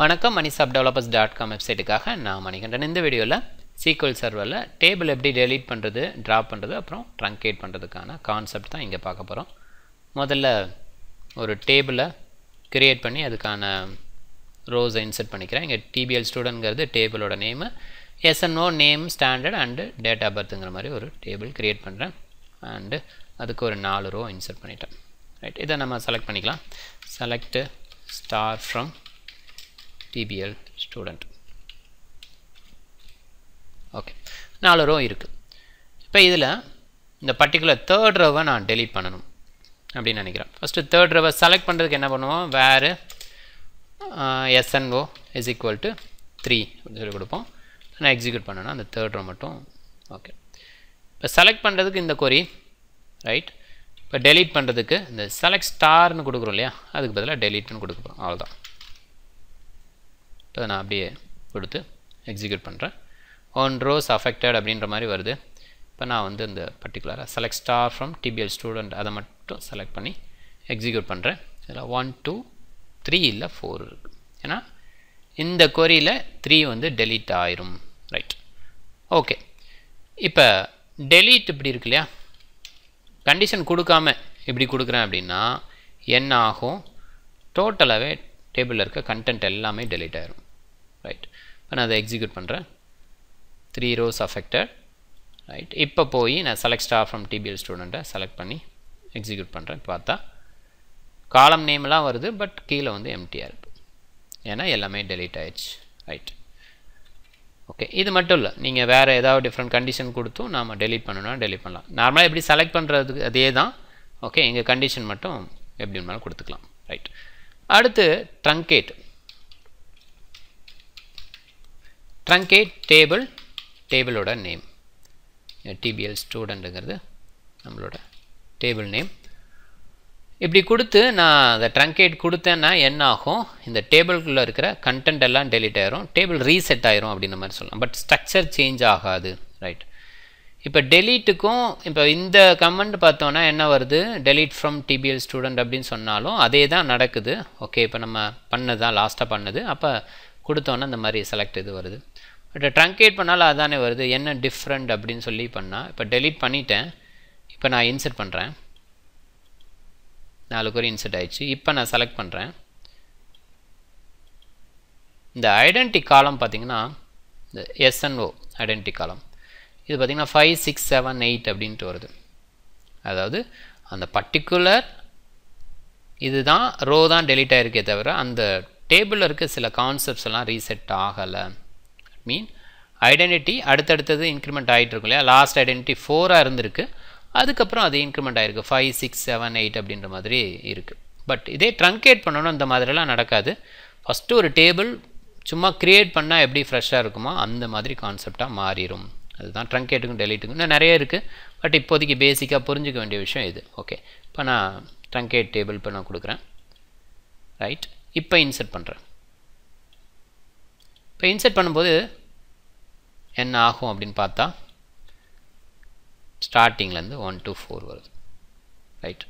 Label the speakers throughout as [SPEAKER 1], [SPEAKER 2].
[SPEAKER 1] வணக்கம் Manisoft developers dot com வெப்சைட்டுக்காக நான் மணிகண்டன் இந்த வீடியோவில் சீக்வல் சர்வரில் டேபிள் எப்படி டெலீட் பண்ணுறது ட்ராப் பண்ணுறது அப்புறம் ட்ரங்கேட் பண்ணுறதுக்கான கான்செப்ட் தான் இங்கே பார்க்க போகிறோம் முதல்ல ஒரு டேபிளை க்ரியேட் பண்ணி அதுக்கான ரோஸை இன்சர்ட் பண்ணிக்கிறேன் இங்கே டிபிஎல் ஸ்டூடெண்ட்ங்கிறது டேபிளோட name S N O name standard and date of பர்த்துங்கிற மாதிரி ஒரு டேபிள் க்ரியேட் பண்ணுறேன் அண்டு அதுக்கு ஒரு நாலு ரோ இன்சர்ட் பண்ணிட்டேன் ரைட் இதை நம்ம செலக்ட் பண்ணிக்கலாம் select star from T B L student okay நாலு ரோ இருக்குது இப்போ இதில் இந்த பர்டிகுலர் தேர்ட் ரோவை நான் டெலீட் பண்ணணும் அப்படின்னு நினைக்கிறேன் ஃபஸ்ட்டு தேர்ட் ரோவை செலக்ட் பண்ணுறதுக்கு என்ன பண்ணுவோம் வேறு S N O is equal to three அப்படின்னு சொல்லி கொடுப்போம் நான் எக்ஸிக்யூட் பண்ணணும் அந்த தேர்ட் ரோ மட்டும் ஓகே இப்போ செலக்ட் பண்ணுறதுக்கு இந்த கொரி ரைட் இப்போ டெலீட் பண்ணுறதுக்கு இந்த செலக்ட் ஸ்டார்னு கொடுக்குறோம் இல்லையா அதுக்கு பதிலாக டெலீட்னு கொடுக்குறோம் அவ்வளோதான் அதை நான் அப்படியே கொடுத்து எக்ஸிக்யூட் பண்ணுறேன் ஒன் ரோஸ் அஃபெக்டட் அப்படின்ற மாதிரி வருது இப்போ நான் வந்து இந்த பர்டிகுலராக select star from T B L student அதை மட்டும் செலக்ட் பண்ணி எக்ஸிக்யூட் பண்ணுறேன் இதில் ஒன் டூ த்ரீ இல்லை ஃபோர் இருக்குது ஏன்னா இந்த கொரியில் த்ரீ வந்து டெலீட் ஆயிரும் ரைட் ஓகே இப்போ டெலீட் இப்படி இருக்கு இல்லையா கண்டிஷன் கொடுக்காம இப்படி கொடுக்குறேன் அப்படின்னா என்ன ஆகும் டோட்டலாகவே டேபிளில் இருக்க கண்டென்ட் எல்லாமே டெலீட் ஆயிரும் ரைட் இப்போ நான் அதை எக்ஸிக்யூட் பண்ணுறேன் த்ரீ ரோஸ் அஃபெக்டட் ரைட் இப்போ போய் நான் செலக்ட் ஸ்டார் ஃப்ரம் டிபிஎல் ஸ்டூடெண்ட்டை செலக்ட் பண்ணி எக்ஸிக்யூட் பண்ணுறேன் பார்த்தா காலம் நேம்லாம் வருது பட் கீழே வந்து எம்டியாக இருக்குது ஏன்னா எல்லாமே டெலீட் ஆயிடுச்சு ரைட் ஓகே இது மட்டும் இல்லை நீங்கள் வேறு ஏதாவது டிஃப்ரெண்ட் கண்டிஷன் கொடுத்தும் நாம் டெலிட் பண்ணணும்னா டெலிட் பண்ணலாம் நார்மலாக எப்படி செலக்ட் பண்ணுறதுக்கு அதே தான் ஓகே எங்கள் கண்டிஷன் மட்டும் எப்படி இருந்தாலும் கொடுத்துக்கலாம் ரைட் அடுத்து ட்ரங்கேட் ட்ரங்கேட் டேபிள் டேபிளோட நேம் டிபிஎல் ஸ்டூடெண்ட்டுங்கிறது நம்மளோட டேபிள் நேம் இப்படி கொடுத்து நான் அந்த ட்ரங்கேட் கொடுத்தேன்னா என்ன ஆகும் இந்த டேபிள்குள்ளே இருக்கிற கண்டென்ட் எல்லாம் டெலிட் ஆயிரும் டேபிள் ரீசெட் ஆயிரும் அப்படின்ற மாதிரி சொல்லலாம் பட் ஸ்ட்ரக்சர் சேஞ்ச் ஆகாது ரைட் இப்போ டெலீட்டுக்கும் இப்போ இந்த கமெண்ட் பார்த்தோன்னா என்ன வருது டெலீட் ஃப்ரம் டிபிஎல் ஸ்டூடெண்ட் அப்படின்னு சொன்னாலும் அதே தான் நடக்குது ஓகே இப்போ நம்ம பண்ணது தான் லாஸ்ட்டாக பண்ணது அப்போ கொடுத்தோன்னா இந்த மாதிரி செலக்ட் இது வருது பட் ட்ரங்கேட் பண்ணாலும் அதானே வருது என்ன டிஃப்ரெண்ட் அப்படின்னு சொல்லி பண்ணால் இப்போ டெலீட் பண்ணிட்டேன் இப்போ நான் இன்சர்ட் பண்ணுறேன் நாலு குறி இன்சர்ட் ஆயிடுச்சு இப்போ நான் செலக்ட் பண்ணுறேன் இந்த ஐடென்டி காலம் பார்த்திங்கன்னா இந்த எஸ்என்ஓ ஐடென்டி காலம் இது பார்த்திங்கன்னா ஃபைவ் சிக்ஸ் செவன் எயிட் அப்படின்ட்டு வருது அதாவது அந்த பர்டிகுலர் இதுதான் ரோ தான் டெலிட் ஆகிருக்கே தவிர அந்த டேபிளில் இருக்க சில கான்செப்ட்ஸ் எல்லாம் ரீசெட் ஆகலை மீன் ஐடென்டிட்டி அடுத்தடுத்தது இன்க்ரிமெண்ட் ஆகிட்டு இருக்கும் இல்லையா லாஸ்ட் ஐடென்டிட்டி ஃபோராக இருந்திருக்கு அதுக்கப்புறம் அது இன்க்ரிமெண்ட் ஆகிருக்கு ஃபைவ் சிக்ஸ் செவன் எயிட் அப்படின்ற மாதிரி இருக்குது பட் இதே ட்ரங்கேட் பண்ணணும் அந்த மாதிரிலாம் நடக்காது ஃபஸ்ட்டு ஒரு டேபிள் சும்மா க்ரியேட் பண்ணால் எப்படி ஃப்ரெஷ்ஷாக இருக்குமோ அந்த மாதிரி கான்செப்டாக மாறிடும் அதுதான் ட்ரங்கேட்டுக்கும் டெலிட்டுக்கும் இன்னும் நிறைய இருக்குது பட் இப்போதைக்கு பேசிக்காக புரிஞ்சிக்க வேண்டிய விஷயம் இது ஓகே இப்போ நான் ட்ரங்கேட் டேபிள் இப்போ நான் கொடுக்குறேன் ரைட் இப்போ இன்சர்ட் பண்ணுறேன் இப்போ இன்சர்ட் பண்ணும்போது என்ன ஆகும் அப்படின்னு பார்த்தா ஸ்டார்டிங்லேருந்து ஒன் டூ ஃபோர் வருது ரைட்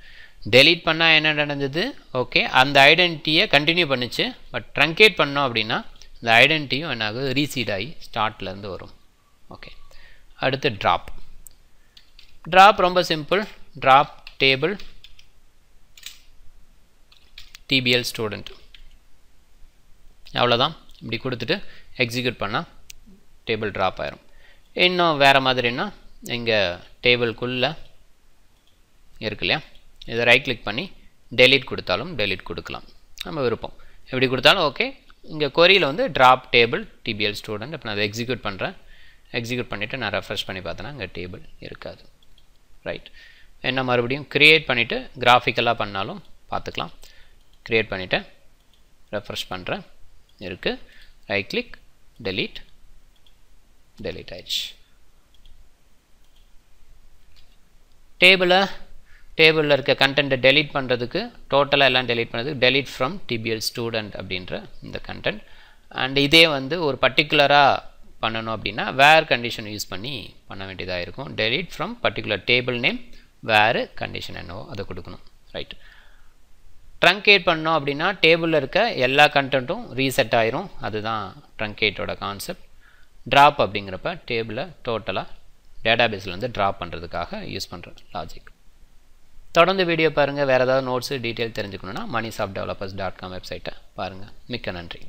[SPEAKER 1] டெலீட் பண்ணால் என்ன நடந்தது ஓகே அந்த ஐடென்டிட்டியை கண்டினியூ பண்ணிச்சு பட் ட்ரங்கேட் பண்ணோம் அப்படின்னா இந்த ஐடென்டிட்டியும் என்ன ஆகுது ரீசீட் ஆகி ஸ்டார்ட்லேருந்து வரும் ஓகே அடுத்து ட்ராப் ட்ராப் ரொம்ப simple drop table T B L student அவ்வளோதான் இப்படி கொடுத்துட்டு எக்ஸிக்யூட் பண்ணால் டேபிள் ட்ராப் ஆயிரும் இன்னும் வேறு மாதிரின்னா இங்கே டேபிள்குள்ளே இருக்கு இல்லையா இதை ரைட் கிளிக் பண்ணி டெலிட் கொடுத்தாலும் டெலிட் கொடுக்கலாம் நம்ம விருப்பம் எப்படி கொடுத்தாலும் ஓகே இங்கே கொரியில் வந்து ட்ராப் டேபிள் டிபிஎல் ஸ்டூடெண்ட் இப்போ நான் அதை எக்ஸிக்யூட் பண்ணுறேன் எக்ஸிக்யூட் பண்ணிவிட்டு நான் ரெஃப்ரெஷ் பண்ணி பார்த்தேன்னா அங்கே டேபிள் இருக்காது ரைட் என்ன மறுபடியும் க்ரியேட் பண்ணிவிட்டு கிராஃபிக்கலாக பண்ணாலும் பார்த்துக்கலாம் க்ரியேட் பண்ணிவிட்டு ரெஃப்ரெஷ் பண்ணுறேன் இருக்கு ஐ கிளிக் டெலீட் டெலீட் ஆயிடுச்சு டேபிளை டேபிளில் இருக்க கண்டென்ட்டை டெலீட் பண்ணுறதுக்கு டோட்டலாக எல்லாம் டெலீட் பண்ணுறதுக்கு டெலீட் ஃப்ரம் டிபிஎல் ஸ்டூடெண்ட் அப்படின்ற இந்த கண்டென்ட் அண்ட் இதே வந்து ஒரு பர்டிகுலராக பண்ணணும் அப்படின்னா வேறு கண்டிஷன் யூஸ் பண்ணி பண்ண வேண்டியதாக இருக்கும் delete from particular table name வேறு கண்டிஷன் என்னவோ அதை கொடுக்கணும் ரைட் ட்ரங்கேட் பண்ணோம் அப்படின்னா டேபிளில் இருக்க எல்லா கண்டென்ட்டும் ரீசெட் ஆயிரும் அதுதான் ட்ரங்கேட்டோட கான்செப்ட் ட்ராப் அப்படிங்கிறப்ப டேபிளை டோட்டலாக டேட்டாபேஸ்லேருந்து ட்ராப் பண்ணுறதுக்காக யூஸ் பண்ணுற லாஜிக் தொடர்ந்து வீடியோ பாருங்கள் வேறு ஏதாவது நோட்ஸு டீட்டெயில் தெரிஞ்சுக்கணுன்னா Mani soft developers dot com வெப்சைட்டை பாருங்கள் மிக்க நன்றி